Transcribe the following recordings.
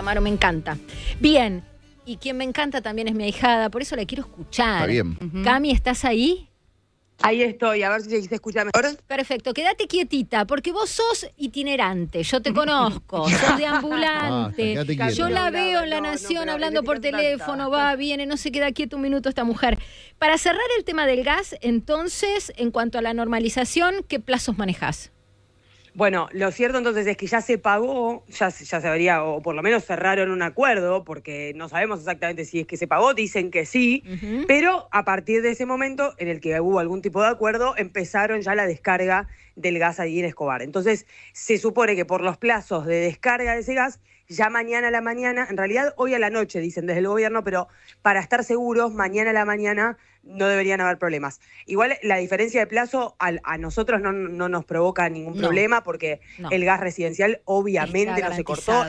mano, me encanta. Bien, y quien me encanta también es mi ahijada, por eso la quiero escuchar. Está bien. Cami, ¿estás ahí? Ahí estoy, a ver si se escucha mejor. Perfecto, quédate quietita, porque vos sos itinerante, yo te conozco, sos de ambulante. yo la veo en La Nación hablando por teléfono, va, viene, no se queda quieto un minuto esta mujer. Para cerrar el tema del gas, entonces, en cuanto a la normalización, ¿qué plazos manejás? Bueno, lo cierto entonces es que ya se pagó, ya, ya se habría, o por lo menos cerraron un acuerdo, porque no sabemos exactamente si es que se pagó, dicen que sí, pero a partir de ese momento en el que hubo algún tipo de acuerdo, empezaron ya la descarga del gas allí en Escobar. Entonces, se supone que por los plazos de descarga de ese gas ya mañana a la mañana, en realidad hoy a la noche, dicen desde el gobierno, pero para estar seguros, mañana a la mañana no deberían haber problemas. Igual la diferencia de plazo a, nosotros no, nos provoca ningún problema porque el gas residencial obviamente no se cortó.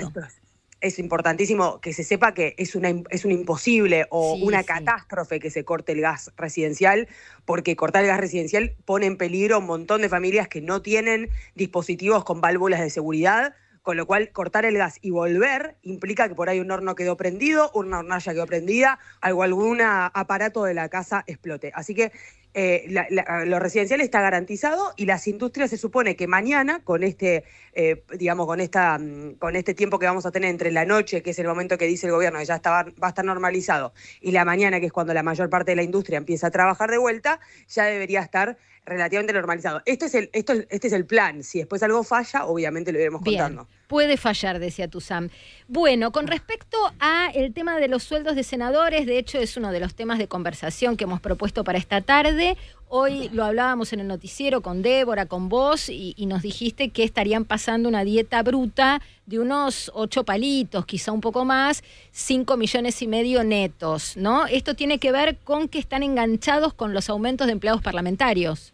es, importantísimo que se sepa que es, una, es un imposible o una catástrofe que se corte el gas residencial, porque cortar el gas residencial pone en peligro un montón de familias que no tienen dispositivos con válvulas de seguridad con lo cual cortar el gas y volver implica que por ahí un horno quedó prendido, una hornalla quedó prendida, algo, algún ah, aparato de la casa explote. Así que eh, ah, lo residencial está garantizado y las industrias se supone que mañana, con este, eh, digamos, con esta, mm, con este tiempo que vamos a tener entre la noche, que es el momento que dice el gobierno que ya está, va a estar normalizado, y la mañana, que es cuando la mayor parte de la industria empieza a trabajar de vuelta, ya debería estar relativamente normalizado. Este es el, esto, este es el plan. Si después algo falla, obviamente lo iremos contando puede fallar, decía Tuzán. Bueno, con respecto a el tema de los sueldos de senadores, de hecho es uno de los temas de conversación que hemos propuesto para esta tarde. Hoy lo hablábamos en el noticiero con Débora, con vos, y, y nos dijiste que estarían pasando una dieta bruta de unos ocho palitos, quizá un poco más, cinco millones y medio netos, ¿no? Esto tiene que ver con que están enganchados con los aumentos de empleados parlamentarios.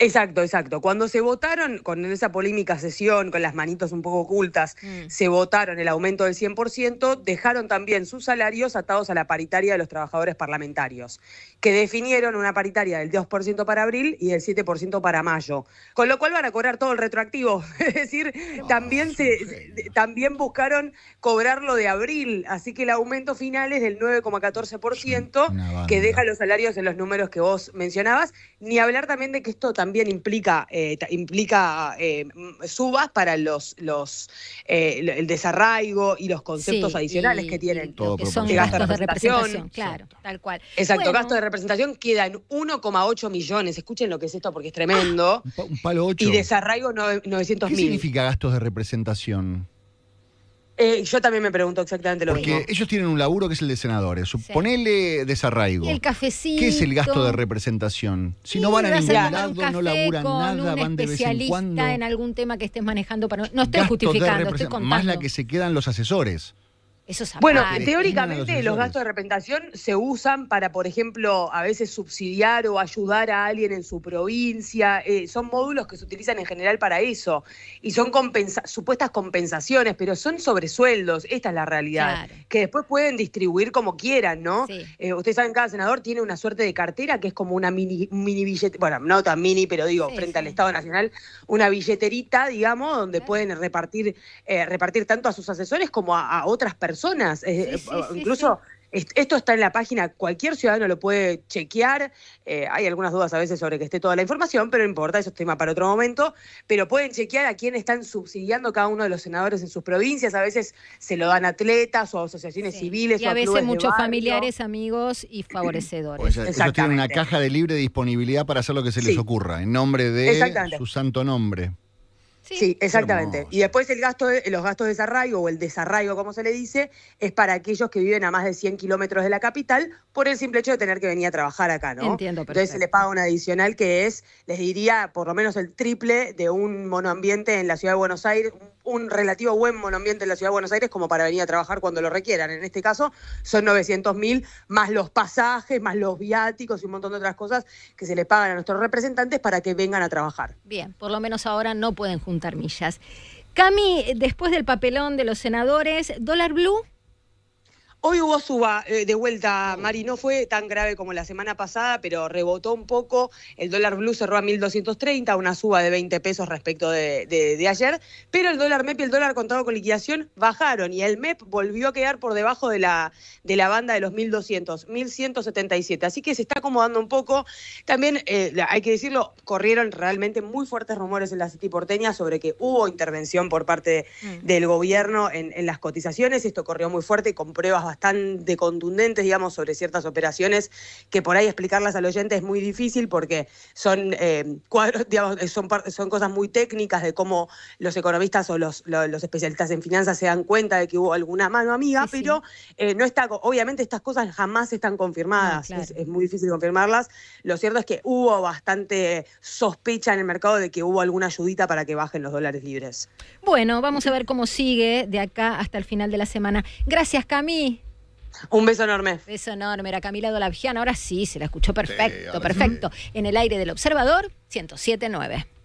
Exacto, exacto. Cuando se votaron, con esa polémica sesión, con las manitos un poco ocultas, mm. se votaron el aumento del 100%, dejaron también sus salarios atados a la paritaria de los trabajadores parlamentarios, que definieron una paritaria del 2% para abril y del 7% para mayo, con lo cual van a cobrar todo el retroactivo. es decir, oh, también, se, también buscaron cobrarlo de abril, así que el aumento final es del 9,14%, que deja los salarios en los números que vos mencionabas, ni hablar también de que esto también también implica, eh, implica eh, subas para los, los eh, el desarraigo y los conceptos adicionales que tienen. que son gastos de representación, claro, Exacto. tal cual. Exacto, de representación queda en 1,8 millones. Escuchen lo que es esto porque es tremendo. Y desarraigo 900 mil. ¿Qué significa gastos de representación? Eh, yo también me pregunto exactamente lo mismo. Porque ellos tienen un laburo que es el de senadores. Suponele desarraigo. el cafecito. ¿Qué es el gasto de representación? Si no van a ningún lado, no laburan con nada, un van de vez en cuando. en algún tema que estés manejando. Para... No estoy justificando, estoy contando. Más la que se quedan los asesores bueno, teóricamente los gastos de repentación se usan para, por ejemplo, a veces subsidiar o ayudar a alguien en su provincia. Eh, son módulos que se utilizan en general para eso. Y son supuestas compensaciones, pero son sobresueldos. Esta es la realidad. Que después pueden distribuir como quieran, ¿no? Eh, ustedes saben, cada senador tiene una suerte de cartera que es como una mini, mini billete, bueno, no tan mini, pero digo, frente al Estado Nacional, una billeterita, digamos, donde pueden eh, repartir, tanto a sus asesores como a otras personas personas. Eh, eh, incluso esto está en la página, cualquier ciudadano lo puede chequear. Eh, hay algunas dudas a veces sobre que esté toda la información, pero importa, eso es tema para otro momento. Pero pueden chequear a quién están subsidiando cada uno de los senadores en sus provincias. A veces se lo dan atletas o asociaciones civiles. Y a veces muchos familiares, amigos y favorecedores. Eso pues, ellos tienen una caja de libre disponibilidad para hacer lo que se les ocurra, en nombre de su santo nombre. Sí, exactamente. Y después el gasto, los gastos de desarraigo o el desarraigo, como se le dice, es para aquellos que viven a más de 100 kilómetros de la capital por el simple hecho de tener que venir a trabajar acá, ¿no? Entiendo, pero. Entonces se les paga un adicional que es, les diría, por lo menos el triple de un monoambiente en la ciudad de Buenos Aires, un relativo buen monoambiente en la ciudad de Buenos Aires como para venir a trabajar cuando lo requieran. En este caso son 900.000, mil más los pasajes, más los viáticos y un montón de otras cosas que se les pagan a nuestros representantes para que vengan a trabajar. Bien, por lo menos ahora no pueden jugar juntar millas. Cami, después del papelón de los senadores, dólar blue. Hoy hubo suba eh, de vuelta, Mari, no fue tan grave como la semana pasada, pero rebotó un poco. El dólar blue cerró a 1.230, una suba de 20 pesos respecto de, ayer, pero el dólar MEP y el dólar contado con liquidación bajaron y el MEP volvió a quedar por debajo de la, de la banda de los 1.200, 1.177. Así que se está acomodando un poco. También, eh, hay que decirlo, corrieron realmente muy fuertes rumores en la City porteña sobre que hubo intervención por parte mm. del gobierno en, en las cotizaciones. Esto corrió muy fuerte con pruebas bastante contundentes, digamos, sobre ciertas operaciones que por ahí explicarlas al oyente es muy difícil porque son eh, cuadros, digamos, son, cosas muy técnicas de cómo los economistas o los, especialistas en finanzas se dan cuenta de que hubo alguna mano amiga, pero eh, no está, obviamente estas cosas jamás están confirmadas, es, es muy difícil confirmarlas. Lo cierto es que hubo bastante sospecha en el mercado de que hubo alguna ayudita para que bajen los dólares libres. Bueno, vamos a ver cómo sigue de acá hasta el final de la semana. Gracias, Cami. Un beso enorme. Beso enorme. Era Camila Dolabjian. Ahora sí, se la escuchó perfecto, perfecto. En el aire del Observador, 107.9.